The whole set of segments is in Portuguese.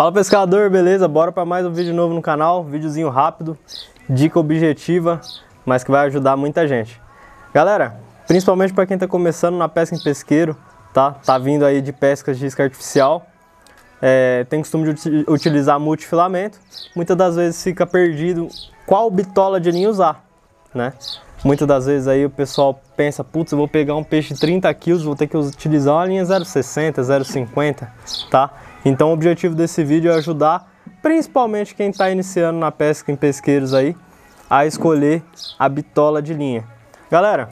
Fala pescador, beleza? Bora para mais um vídeo novo no canal, videozinho rápido, dica objetiva, mas que vai ajudar muita gente. Galera, principalmente para quem está começando na pesca em pesqueiro, tá? Tá vindo aí de pescas de isca artificial, é, tem costume de utilizar multifilamento, muitas das vezes fica perdido qual bitola de linha usar, né? Muitas das vezes aí o pessoal pensa, putz, eu vou pegar um peixe de 30 quilos, vou ter que utilizar uma linha 0,60, 0,50, tá? Então o objetivo desse vídeo é ajudar principalmente quem está iniciando na pesca em pesqueiros aí a escolher a bitola de linha. Galera,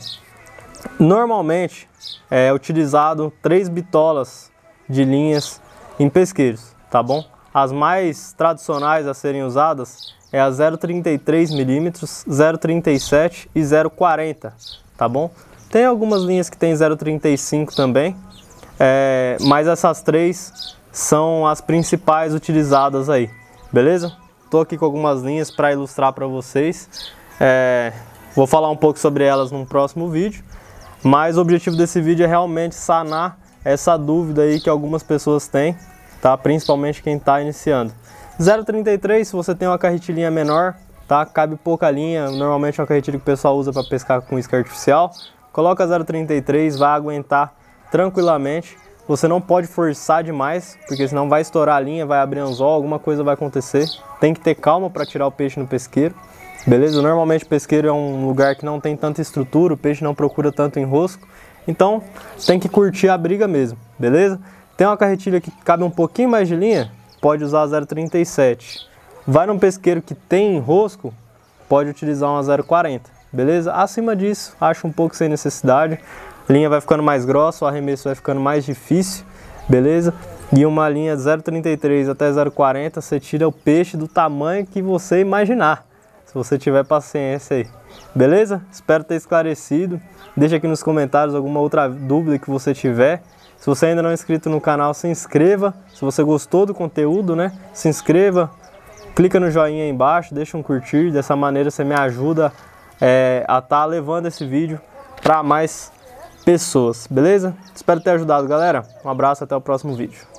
normalmente é utilizado três bitolas de linhas em pesqueiros, tá bom? As mais tradicionais a serem usadas é a 0,33 mm, 0,37 e 0,40, tá bom? Tem algumas linhas que tem 0,35 também, é, mas essas três são as principais utilizadas aí, beleza? Estou aqui com algumas linhas para ilustrar para vocês. É, vou falar um pouco sobre elas num próximo vídeo, mas o objetivo desse vídeo é realmente sanar essa dúvida aí que algumas pessoas têm tá? Principalmente quem está iniciando. 0,33 se você tem uma carretilha menor, tá? Cabe pouca linha, normalmente é uma carretilha que o pessoal usa para pescar com isca artificial. Coloca 0,33, vai aguentar tranquilamente. Você não pode forçar demais, porque senão vai estourar a linha, vai abrir anzol, alguma coisa vai acontecer. Tem que ter calma para tirar o peixe no pesqueiro, beleza? Normalmente o pesqueiro é um lugar que não tem tanta estrutura, o peixe não procura tanto enrosco. Então tem que curtir a briga mesmo, beleza? Tem uma carretilha que cabe um pouquinho mais de linha? Pode usar a 0,37. Vai num pesqueiro que tem enrosco? Pode utilizar uma 0,40, beleza? Acima disso, acho um pouco sem necessidade. A linha vai ficando mais grossa, o arremesso vai ficando mais difícil, beleza? E uma linha 0,33 até 0,40, você tira o peixe do tamanho que você imaginar se você tiver paciência aí. Beleza? Espero ter esclarecido. Deixa aqui nos comentários alguma outra dúvida que você tiver. Se você ainda não é inscrito no canal, se inscreva. Se você gostou do conteúdo, né? Se inscreva, clica no joinha aí embaixo, deixa um curtir. Dessa maneira você me ajuda é, a estar tá levando esse vídeo para mais pessoas, beleza? Espero ter ajudado, galera. Um abraço, até o próximo vídeo.